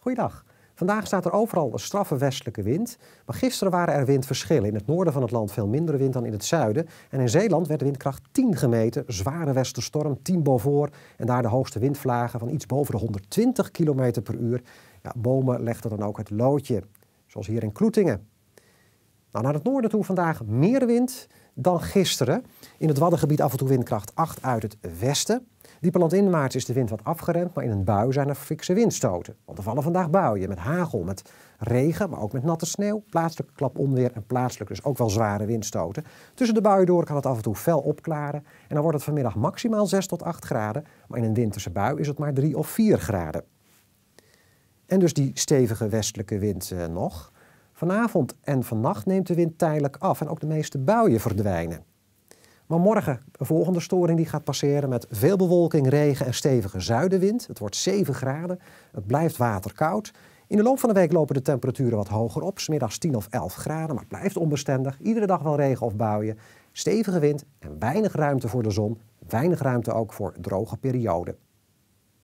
Goeiedag. Vandaag staat er overal een straffe westelijke wind. Maar gisteren waren er windverschillen. In het noorden van het land veel minder wind dan in het zuiden. En in Zeeland werd windkracht 10 gemeten. Zware westerstorm, 10 boven. En daar de hoogste windvlagen van iets boven de 120 km per uur. Ja, bomen legden dan ook het loodje. Zoals hier in Kloetingen. Nou, naar het noorden toe vandaag meer wind dan gisteren. In het Waddengebied af en toe windkracht 8 uit het westen. Dieper landinwaarts is de wind wat afgeremd, maar in een bui zijn er fikse windstoten. Want er vallen vandaag buien met hagel, met regen, maar ook met natte sneeuw. Plaatselijk klap onweer en plaatselijk dus ook wel zware windstoten. Tussen de buien door kan het af en toe fel opklaren. En dan wordt het vanmiddag maximaal 6 tot 8 graden. Maar in een winterse bui is het maar 3 of 4 graden. En dus die stevige westelijke wind eh, nog. Vanavond en vannacht neemt de wind tijdelijk af en ook de meeste buien verdwijnen. Maar morgen, een volgende storing die gaat passeren met veel bewolking, regen en stevige zuidenwind. Het wordt 7 graden, het blijft waterkoud. In de loop van de week lopen de temperaturen wat hoger op, smiddags 10 of 11 graden, maar het blijft onbestendig. Iedere dag wel regen of buien, stevige wind en weinig ruimte voor de zon, weinig ruimte ook voor droge perioden.